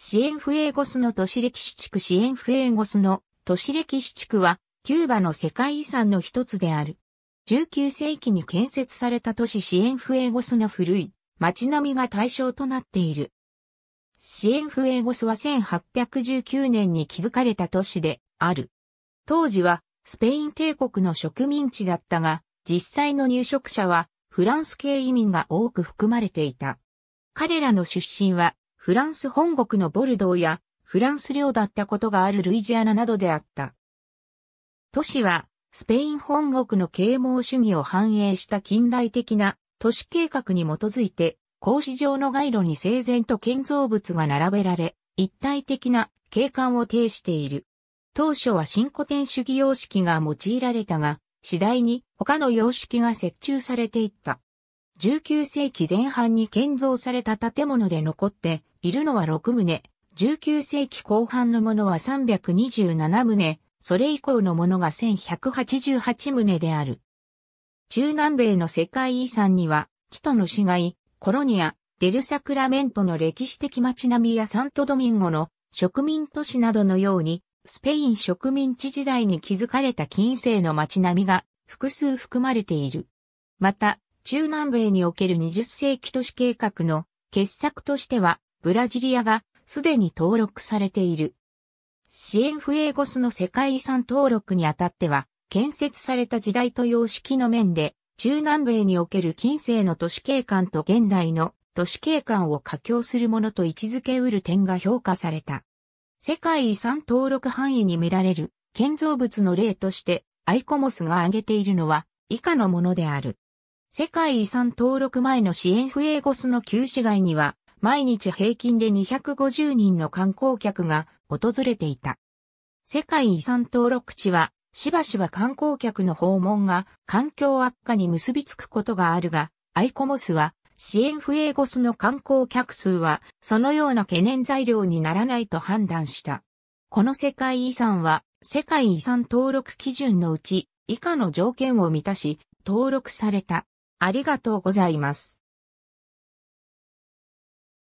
シエンフエーゴスの都市歴史地区シエンフエーゴスの都市歴史地区はキューバの世界遺産の一つである。19世紀に建設された都市シエンフエーゴスの古い街並みが対象となっている。シエンフエーゴスは1819年に築かれた都市である。当時はスペイン帝国の植民地だったが、実際の入植者はフランス系移民が多く含まれていた。彼らの出身はフランス本国のボルドーやフランス領だったことがあるルイジアナなどであった。都市はスペイン本国の啓蒙主義を反映した近代的な都市計画に基づいて、格子状の街路に整然と建造物が並べられ、一体的な景観を呈している。当初は新古典主義様式が用いられたが、次第に他の様式が設中されていった。19世紀前半に建造された建物で残っているのは6棟、19世紀後半のものは327棟、それ以降のものが1188棟である。中南米の世界遺産には、キトの市街、コロニア、デルサクラメントの歴史的街並みやサントドミンゴの植民都市などのように、スペイン植民地時代に築かれた近世の街並みが複数含まれている。また、中南米における20世紀都市計画の傑作としては、ブラジリアがすでに登録されている。シエンフエーゴスの世界遺産登録にあたっては、建設された時代と様式の面で、中南米における近世の都市景観と現代の都市景観を佳境するものと位置づけうる点が評価された。世界遺産登録範囲に見られる建造物の例としてアイコモスが挙げているのは以下のものである。世界遺産登録前のシエンフエーゴスの旧市街には、毎日平均で250人の観光客が訪れていた。世界遺産登録地は、しばしば観光客の訪問が環境悪化に結びつくことがあるが、アイコモスは、シエンフエーゴスの観光客数は、そのような懸念材料にならないと判断した。この世界遺産は、世界遺産登録基準のうち、以下の条件を満たし、登録された。ありがとうございます。